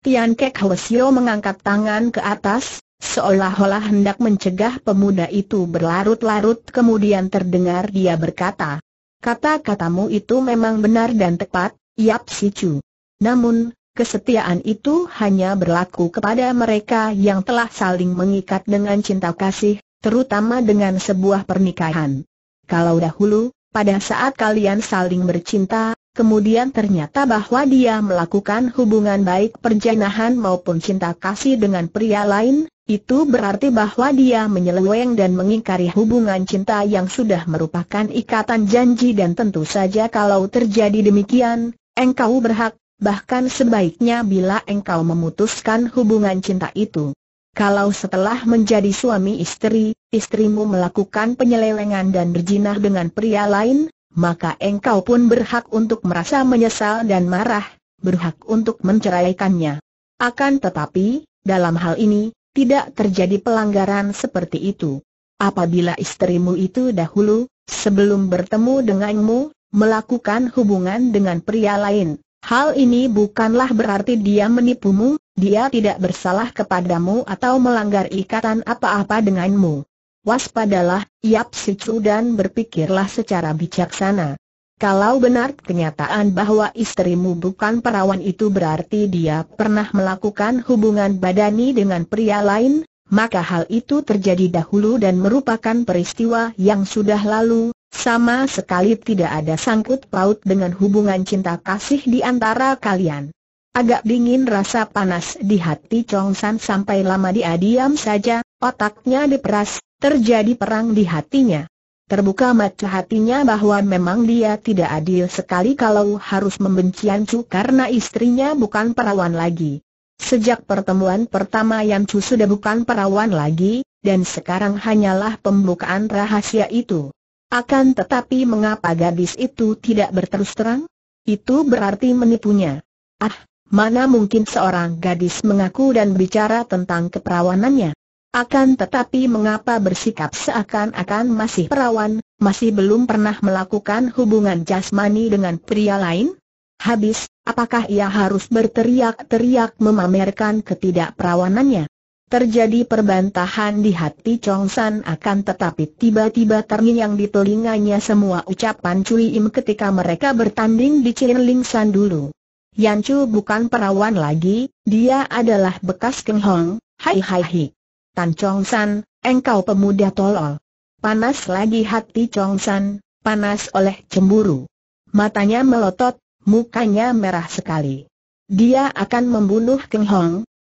Tian Kek Hwesio mengangkat tangan ke atas, seolah-olah hendak mencegah pemuda itu berlarut-larut kemudian terdengar dia berkata, Kata-katamu itu memang benar dan tepat, Yap Si Chu. Namun, kesetiaan itu hanya berlaku kepada mereka yang telah saling mengikat dengan cinta kasih, terutama dengan sebuah pernikahan. Kalau dahulu, pada saat kalian saling bercinta, kemudian ternyata bahwa dia melakukan hubungan baik perjanahan maupun cinta kasih dengan pria lain, itu berarti bahwa dia menyeleweng dan mengingkari hubungan cinta yang sudah merupakan ikatan janji dan tentu saja kalau terjadi demikian, engkau berhak, bahkan sebaiknya bila engkau memutuskan hubungan cinta itu. Kalau setelah menjadi suami istri, istrimu melakukan penyelewengan dan berjinah dengan pria lain, maka engkau pun berhak untuk merasa menyesal dan marah, berhak untuk menceraikannya. Akan tetapi, dalam hal ini, tidak terjadi pelanggaran seperti itu. Apabila istrimu itu dahulu, sebelum bertemu denganmu, melakukan hubungan dengan pria lain, hal ini bukanlah berarti dia menipumu, dia tidak bersalah kepadamu atau melanggar ikatan apa-apa denganmu. Waspadalah, Yap Sicu dan berpikirlah secara bijaksana. Kalau benar kenyataan bahwa istrimu bukan perawan itu berarti dia pernah melakukan hubungan badani dengan pria lain, maka hal itu terjadi dahulu dan merupakan peristiwa yang sudah lalu, sama sekali tidak ada sangkut paut dengan hubungan cinta kasih di antara kalian. Agak dingin rasa panas di hati Chong San sampai lama dia diam saja, otaknya diperas, terjadi perang di hatinya. Terbuka mata hatinya bahwa memang dia tidak adil sekali kalau harus membenci Yan karena istrinya bukan perawan lagi. Sejak pertemuan pertama Yan sudah bukan perawan lagi, dan sekarang hanyalah pembukaan rahasia itu. Akan tetapi mengapa gadis itu tidak berterus terang? Itu berarti menipunya. Ah, Mana mungkin seorang gadis mengaku dan bicara tentang keperawanannya? Akan tetapi mengapa bersikap seakan-akan masih perawan, masih belum pernah melakukan hubungan jasmani dengan pria lain? Habis, apakah ia harus berteriak-teriak memamerkan ketidakperawanannya? Terjadi perbantahan di hati Chong San akan tetapi tiba-tiba terngiang di telinganya semua ucapan Cui Im ketika mereka bertanding di Chin Ling San dulu. Yan Chu bukan perawan lagi, dia adalah bekas Keng Hong, hai hai hai. Tan Chong San, engkau pemuda tolol. Panas lagi hati Chong San, panas oleh cemburu. Matanya melotot, mukanya merah sekali. Dia akan membunuh Keng Hong.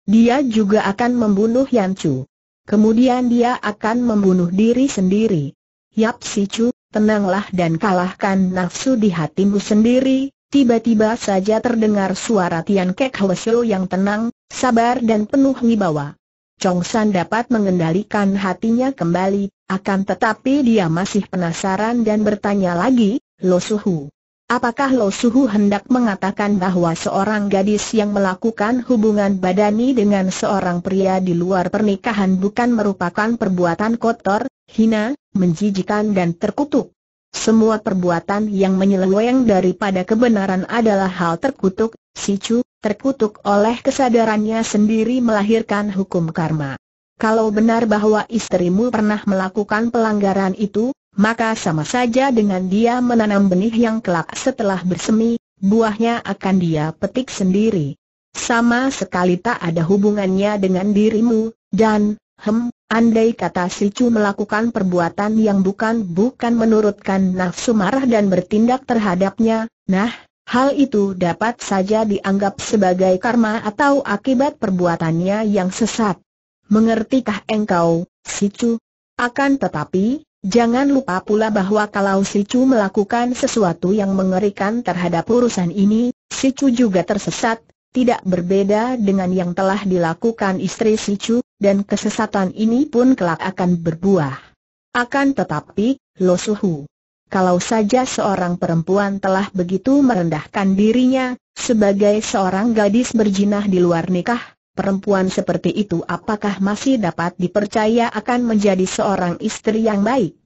Dia juga akan membunuh Yan Chu. Kemudian dia akan membunuh diri sendiri. Yap Si Chu, tenanglah dan kalahkan nafsu di hatimu sendiri, Tiba-tiba saja terdengar suara Tian Kek Hwesyo yang tenang, sabar dan penuh wibawa. Chong San dapat mengendalikan hatinya kembali, akan tetapi dia masih penasaran dan bertanya lagi, Lo Suhu. Apakah Lo Suhu hendak mengatakan bahwa seorang gadis yang melakukan hubungan badani dengan seorang pria di luar pernikahan bukan merupakan perbuatan kotor, hina, menjijikan dan terkutuk? Semua perbuatan yang menyeleweng daripada kebenaran adalah hal terkutuk, si Chu, terkutuk oleh kesadarannya sendiri melahirkan hukum karma. Kalau benar bahwa istrimu pernah melakukan pelanggaran itu, maka sama saja dengan dia menanam benih yang kelak setelah bersemi, buahnya akan dia petik sendiri. Sama sekali tak ada hubungannya dengan dirimu, dan, hem, Andai kata si Chu melakukan perbuatan yang bukan-bukan menurutkan nafsu marah dan bertindak terhadapnya, nah, hal itu dapat saja dianggap sebagai karma atau akibat perbuatannya yang sesat. Mengertikah engkau, si Chu? Akan tetapi, jangan lupa pula bahwa kalau si Chu melakukan sesuatu yang mengerikan terhadap urusan ini, si Chu juga tersesat, tidak berbeda dengan yang telah dilakukan istri Si Chu, dan kesesatan ini pun kelak akan berbuah. Akan tetapi, Lo Suhu, kalau saja seorang perempuan telah begitu merendahkan dirinya, sebagai seorang gadis berjinah di luar nikah, perempuan seperti itu apakah masih dapat dipercaya akan menjadi seorang istri yang baik?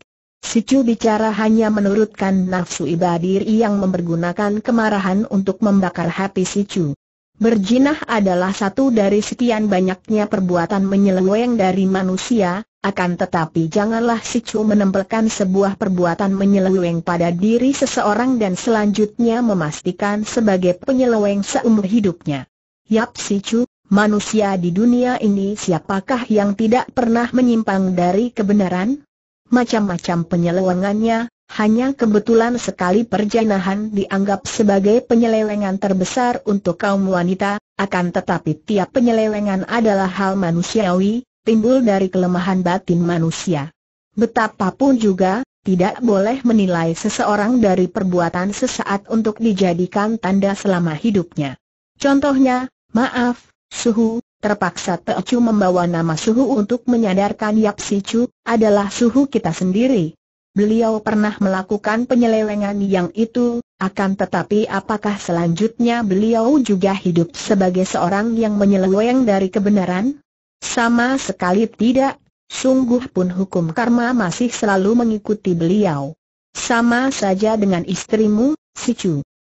Si Chu bicara hanya menurutkan nafsu ibadiri yang mempergunakan kemarahan untuk membakar hati si Chu. Berjinah adalah satu dari sekian banyaknya perbuatan menyeleweng dari manusia, akan tetapi janganlah si Chu menempelkan sebuah perbuatan menyeleweng pada diri seseorang dan selanjutnya memastikan sebagai penyeleweng seumur hidupnya. Yap si Chu, manusia di dunia ini siapakah yang tidak pernah menyimpang dari kebenaran? Macam-macam penyelewengannya, hanya kebetulan sekali perjanahan dianggap sebagai penyelewengan terbesar untuk kaum wanita, akan tetapi tiap penyelewengan adalah hal manusiawi, timbul dari kelemahan batin manusia. Betapapun juga, tidak boleh menilai seseorang dari perbuatan sesaat untuk dijadikan tanda selama hidupnya. Contohnya, maaf, suhu, terpaksa Teocu membawa nama suhu untuk menyadarkan Yap Sicu, adalah suhu kita sendiri. Beliau pernah melakukan penyelewengan yang itu, akan tetapi apakah selanjutnya beliau juga hidup sebagai seorang yang menyeleweng dari kebenaran? Sama sekali tidak, sungguh pun hukum karma masih selalu mengikuti beliau. Sama saja dengan istrimu, si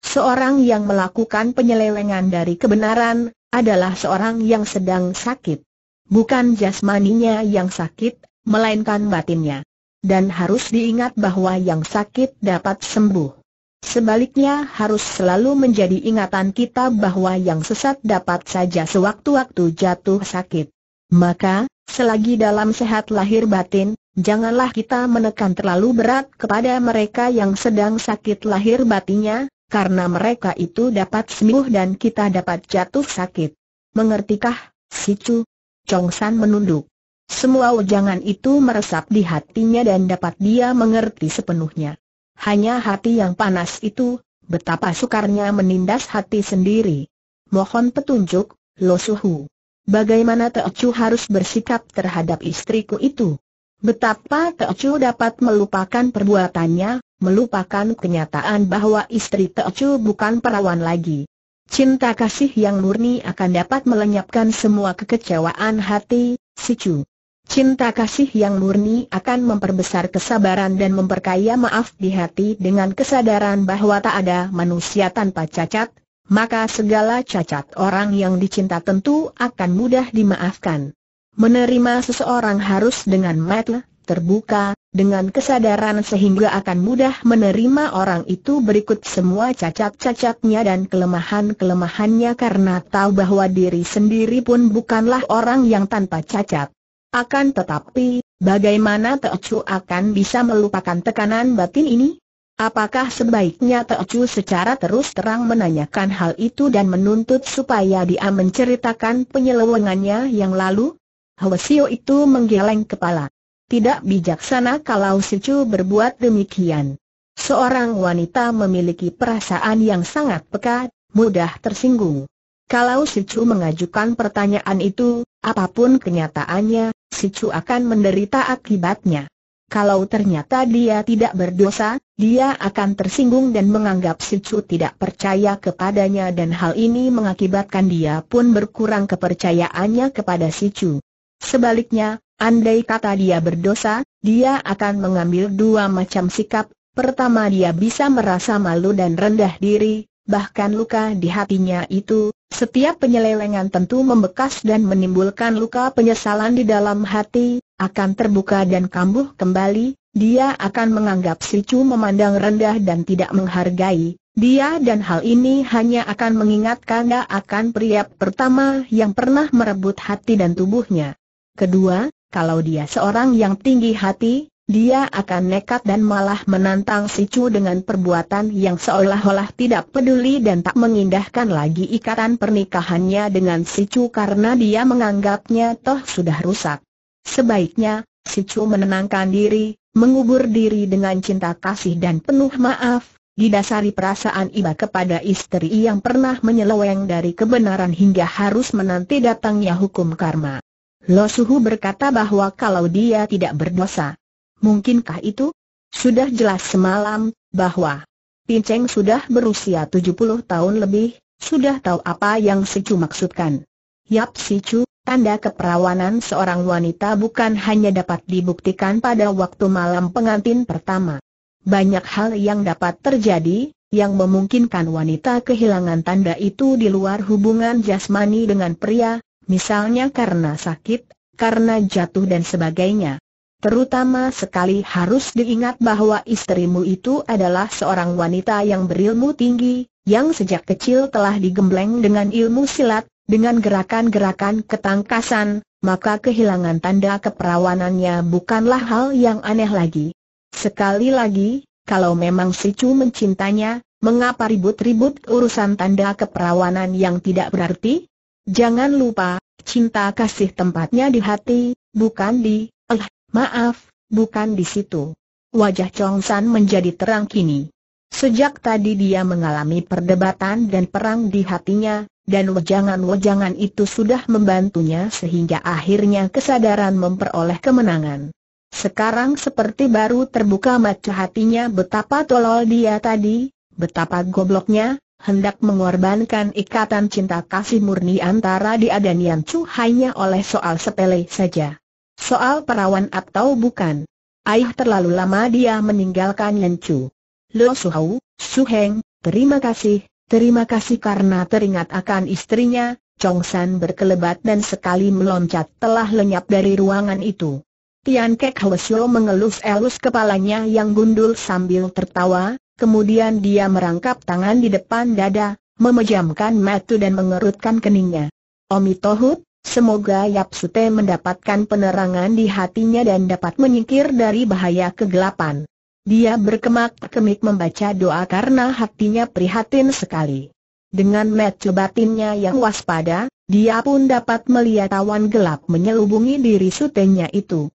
Seorang yang melakukan penyelewengan dari kebenaran, adalah seorang yang sedang sakit. Bukan jasmaninya yang sakit, melainkan batinnya dan harus diingat bahwa yang sakit dapat sembuh. Sebaliknya harus selalu menjadi ingatan kita bahwa yang sesat dapat saja sewaktu-waktu jatuh sakit. Maka, selagi dalam sehat lahir batin, janganlah kita menekan terlalu berat kepada mereka yang sedang sakit lahir batinnya, karena mereka itu dapat sembuh dan kita dapat jatuh sakit. Mengertikah, si Chu? Chong San menunduk. Semua wejangan itu meresap di hatinya dan dapat dia mengerti sepenuhnya. Hanya hati yang panas itu, betapa sukarnya menindas hati sendiri. Mohon petunjuk, Lo Suhu. Bagaimana Teocu harus bersikap terhadap istriku itu? Betapa Teocu dapat melupakan perbuatannya, melupakan kenyataan bahwa istri Teocu bukan perawan lagi. Cinta kasih yang murni akan dapat melenyapkan semua kekecewaan hati, si Chu. Cinta kasih yang murni akan memperbesar kesabaran dan memperkaya maaf di hati dengan kesadaran bahwa tak ada manusia tanpa cacat, maka segala cacat orang yang dicinta tentu akan mudah dimaafkan. Menerima seseorang harus dengan mata terbuka, dengan kesadaran sehingga akan mudah menerima orang itu berikut semua cacat-cacatnya dan kelemahan-kelemahannya karena tahu bahwa diri sendiri pun bukanlah orang yang tanpa cacat. Akan tetapi, bagaimana Teocu akan bisa melupakan tekanan batin ini? Apakah sebaiknya Teocu secara terus terang menanyakan hal itu dan menuntut supaya dia menceritakan penyelewengannya yang lalu? Hwasio itu menggeleng kepala. Tidak bijaksana kalau Chu berbuat demikian. Seorang wanita memiliki perasaan yang sangat peka, mudah tersinggung. Kalau Chu mengajukan pertanyaan itu, apapun kenyataannya, si Chu akan menderita akibatnya. Kalau ternyata dia tidak berdosa, dia akan tersinggung dan menganggap si Chu tidak percaya kepadanya dan hal ini mengakibatkan dia pun berkurang kepercayaannya kepada si Chu. Sebaliknya, andai kata dia berdosa, dia akan mengambil dua macam sikap, pertama dia bisa merasa malu dan rendah diri, bahkan luka di hatinya itu, setiap penyelewengan tentu membekas dan menimbulkan luka penyesalan di dalam hati, akan terbuka dan kambuh kembali, dia akan menganggap si Chu memandang rendah dan tidak menghargai. Dia dan hal ini hanya akan mengingatkan dia akan pria pertama yang pernah merebut hati dan tubuhnya. Kedua, kalau dia seorang yang tinggi hati, dia akan nekat dan malah menantang si Chu dengan perbuatan yang seolah-olah tidak peduli dan tak mengindahkan lagi ikatan pernikahannya dengan si Chu karena dia menganggapnya toh sudah rusak. Sebaiknya, si Chu menenangkan diri, mengubur diri dengan cinta kasih dan penuh maaf, didasari perasaan iba kepada istri yang pernah menyeleweng dari kebenaran hingga harus menanti datangnya hukum karma. Lo Suhu berkata bahwa kalau dia tidak berdosa, Mungkinkah itu? Sudah jelas semalam, bahwa Pinceng sudah berusia 70 tahun lebih, sudah tahu apa yang Sicu maksudkan. Yap Sicu, tanda keperawanan seorang wanita bukan hanya dapat dibuktikan pada waktu malam pengantin pertama. Banyak hal yang dapat terjadi, yang memungkinkan wanita kehilangan tanda itu di luar hubungan jasmani dengan pria, misalnya karena sakit, karena jatuh dan sebagainya. Terutama sekali harus diingat bahwa istrimu itu adalah seorang wanita yang berilmu tinggi, yang sejak kecil telah digembleng dengan ilmu silat, dengan gerakan-gerakan ketangkasan, maka kehilangan tanda keperawanannya bukanlah hal yang aneh lagi. Sekali lagi, kalau memang si Chu mencintanya, mengapa ribut-ribut urusan tanda keperawanan yang tidak berarti? Jangan lupa, cinta kasih tempatnya di hati, bukan di, eh, Maaf, bukan di situ. Wajah Chong San menjadi terang kini. Sejak tadi dia mengalami perdebatan dan perang di hatinya, dan wejangan-wejangan itu sudah membantunya sehingga akhirnya kesadaran memperoleh kemenangan. Sekarang seperti baru terbuka mata hatinya betapa tolol dia tadi, betapa gobloknya, hendak mengorbankan ikatan cinta kasih murni antara dia dan Yan Chu hanya oleh soal sepele saja. Soal perawan atau bukan. Ayah terlalu lama dia meninggalkan Lencu. Lo Suhau, Suheng, terima kasih, terima kasih karena teringat akan istrinya, Chong San berkelebat dan sekali meloncat telah lenyap dari ruangan itu. Tian Kek Hwesyo mengelus-elus kepalanya yang gundul sambil tertawa, kemudian dia merangkap tangan di depan dada, memejamkan mata dan mengerutkan keningnya. Omi Tohut, Semoga Yap Sute mendapatkan penerangan di hatinya dan dapat menyingkir dari bahaya kegelapan. Dia berkemak-kemik membaca doa karena hatinya prihatin sekali. Dengan mata batinnya yang waspada, dia pun dapat melihat awan gelap menyelubungi diri sutenya itu.